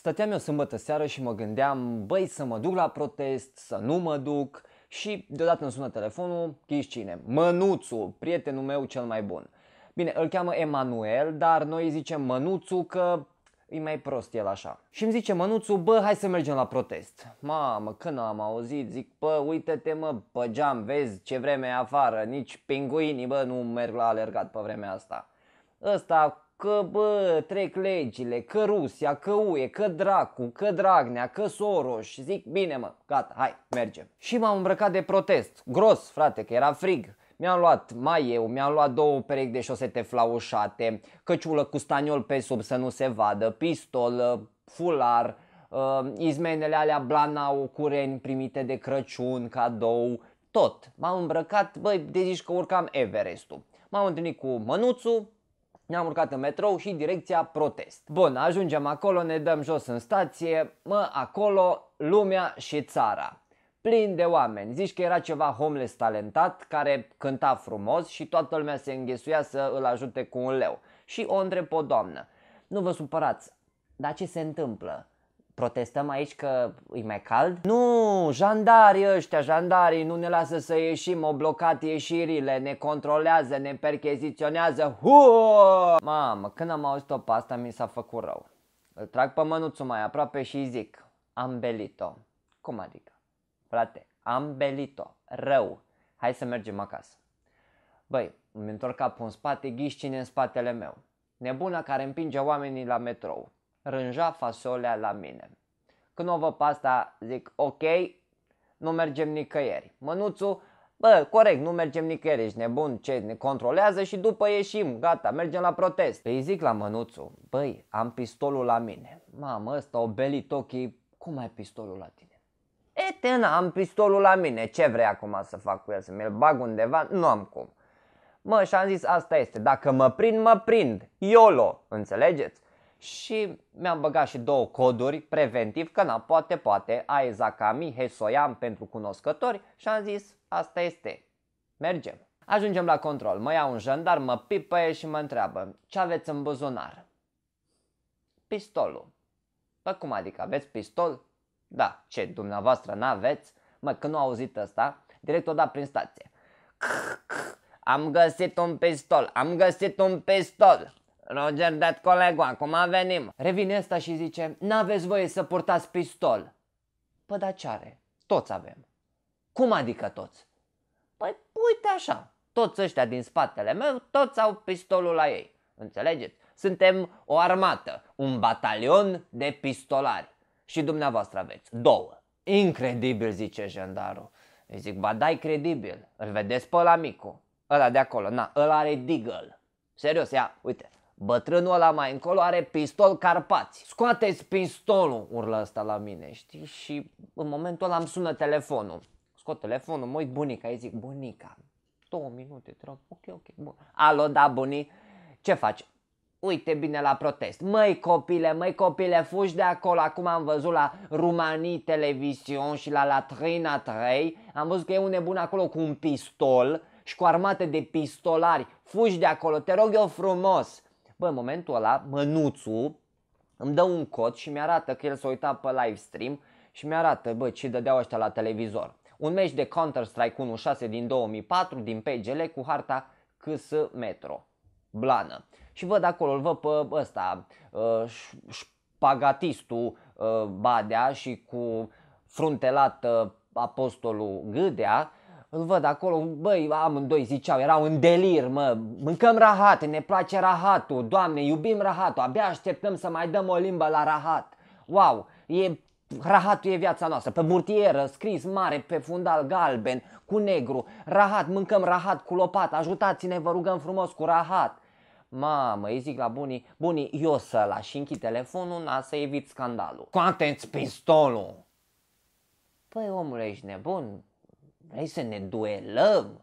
Stăteam eu sâmbătă seară și mă gândeam, băi, să mă duc la protest, să nu mă duc și deodată îmi sună telefonul, ghiși cine? Mănuțu, prietenul meu cel mai bun. Bine, îl cheamă Emanuel, dar noi îi zicem Mănuțu că e mai prost el așa. Și îmi zice Mănuțu, bă, hai să mergem la protest. Mamă, când am auzit, zic, bă, uite-te mă, pe geam, vezi ce vreme e afară, nici pinguinii, bă, nu merg la alergat pe vremea asta. Ăsta că bă, trec legile, că Rusia, că UE, că Dracu, că Dragnea, că Soros și zic bine mă, gata, hai, mergem. Și m-am îmbrăcat de protest, gros frate, că era frig. Mi-am luat mai eu, mi-am luat două perechi de șosete flaușate, căciulă cu staniol pe sub să nu se vadă, pistol, fular, uh, izmenele alea o cureni primite de Crăciun, cadou, tot. M-am îmbrăcat, băi, de zici că urcam Everestul. M-am întâlnit cu Mănuțu, ne-am urcat în metrou și direcția protest. Bun, ajungem acolo, ne dăm jos în stație, mă, acolo, lumea și țara. Plin de oameni, zici că era ceva homeless talentat care cânta frumos și toată lumea se înghesuia să îl ajute cu un leu. Și o întreb pe o doamnă, nu vă supărați, dar ce se întâmplă? protestăm aici că e mai cald? Nu, jandarii ăștia, jandarii nu ne lasă să ieșim, au blocat ieșirile, ne controlează, ne percheziționează, Huuu! Mamă, când am auzit-o pe asta mi s-a făcut rău. Îl trag pe mânuțul mai aproape și zic, am belit-o. Cum adică? Frate, am belit-o, rău, hai să mergem acasă. Băi, îmi întorc capul în spate, ghiși cine în spatele meu. Nebuna care împinge oamenii la metrou rânja fasolea la mine. Când o văd pasta, zic, ok, nu mergem nicăieri. Mănuțul, bă, corect, nu mergem nicăieri, ești nebun, ce ne controlează și după ieșim, gata, mergem la protest. Îi zic la mănuțul, băi, am pistolul la mine. Mamă, ăsta o belit ochii, cum ai pistolul la tine? Etena, am pistolul la mine, ce vrei acum să fac cu el, să mi-l bag undeva? Nu am cum. Mă, și-am zis, asta este, dacă mă prind, mă prind, YOLO, înțelegeți? și mi-am băgat și două coduri preventiv, că na, poate, poate, Aezakami, Hesoyam pentru cunoscători și am zis, asta este, mergem. Ajungem la control, mă iau un jandar, mă pipăie și mă întreabă, ce aveți în buzunar? Pistolul. Bă, păi cum adică, aveți pistol? Da, ce, dumneavoastră n-aveți? Mă, când nu au auzit asta, direct o dat prin stație. Am găsit un pistol, am găsit un pistol! Roger, dat colegul, acum venim. Revine ăsta și zice, n-aveți voie să purtați pistol. Pă, da ce are? Toți avem. Cum adică toți? Păi uite așa, toți ăștia din spatele meu, toți au pistolul la ei. Înțelegeți? Suntem o armată, un batalion de pistolari. Și dumneavoastră aveți două. Incredibil, zice jandarul. Îi zic, ba dai credibil. Îl vedeți pe ăla micu. Ăla de acolo, na, ăla are digăl. Serios, ia, uite, Bătrânul ăla mai încolo are pistol carpați. Scoateți pistolul, urlă asta la mine, știi? Și în momentul ăla îmi sună telefonul. Scot telefonul, mă uit bunica, îi zic, bunica, două minute, te rog, ok, ok, bun. Alo, da, bunii, ce faci? Uite bine la protest. Măi copile, măi copile, fugi de acolo. Acum am văzut la Rumanii Televizion și la Latrina 3. Am văzut că e un nebun acolo cu un pistol și cu armate de pistolari. Fugi de acolo, te rog eu frumos. Bă, în momentul ăla, mănuțul îmi dă un cod și mi-arată că el s-a uitat pe live stream și mi-arată, bă, ce dădeau ăștia la televizor. Un meci de Counter-Strike 1.6 din 2004 din PGL cu harta CS Metro. Blană. Și văd acolo, îl văd pe ăsta, spagatistul uh, uh, Badea și cu fruntelată uh, apostolul Gâdea îl văd acolo, băi, amândoi ziceau, erau în delir, mă, mâncăm rahat, ne place rahatul, doamne, iubim rahatul, abia așteptăm să mai dăm o limbă la rahat. Wow, e Rahatul e viața noastră, pe murtieră, scris mare, pe fundal galben, cu negru. Rahat, mâncăm rahat cu lopat, ajutați-ne, vă rugăm frumos cu rahat. Mamă, îi zic la bunii, bunii, eu să la și închid telefonul, n-a să evit scandalul. Scoate-ți pistolul! Păi omule, ești nebun? Vrei să ne duelăm?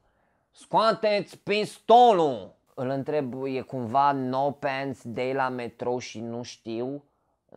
Scoateți pistolul! Îl întreb, e cumva no pants de la metrou și nu știu?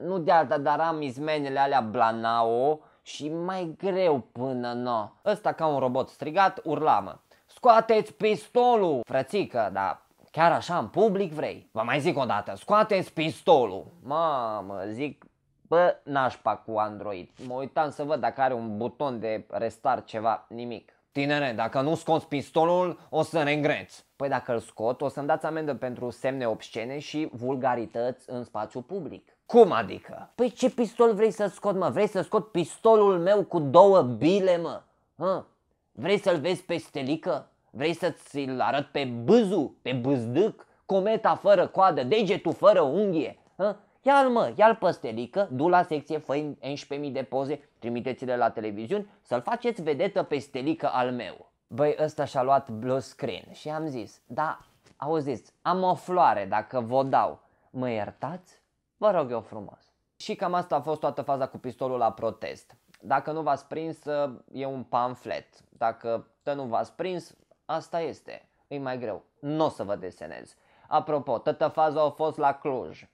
Nu de alta, dar am izmenele alea blanao și mai greu până no. Ăsta ca un robot strigat urlamă. Scoateți pistolul! Frățică, dar Chiar așa în public vrei? Vă mai zic o dată, scoateți pistolul! Mamă, zic, Bă, nașpa cu Android. Mă uitam să văd dacă are un buton de restart ceva, nimic. Tinere, dacă nu scoți pistolul, o să îngreți. Păi dacă îl scot, o să-mi dați amendă pentru semne obscene și vulgarități în spațiu public. Cum adică? Păi ce pistol vrei să scot, mă? Vrei să scot pistolul meu cu două bile, mă? Hă? Vrei să-l vezi pe stelică? Vrei să ți-l arăt pe bâzu, pe bâzdâc, cometa fără coadă, degetul fără unghie? Hă? Ia-l mă, ia-l păstelică, du la secție, fă 11.000 de poze, trimiteți-le la televiziuni, să-l faceți vedetă pe stelică al meu. Băi, ăsta și-a luat blue screen și am zis, da, auziți, am o floare, dacă vă dau, mă iertați? Vă rog eu frumos. Și cam asta a fost toată faza cu pistolul la protest. Dacă nu v-ați prins, ă, e un pamflet. Dacă tă nu v-ați prins, asta este. E mai greu. Nu o să vă desenez. Apropo, toată faza a fost la Cluj.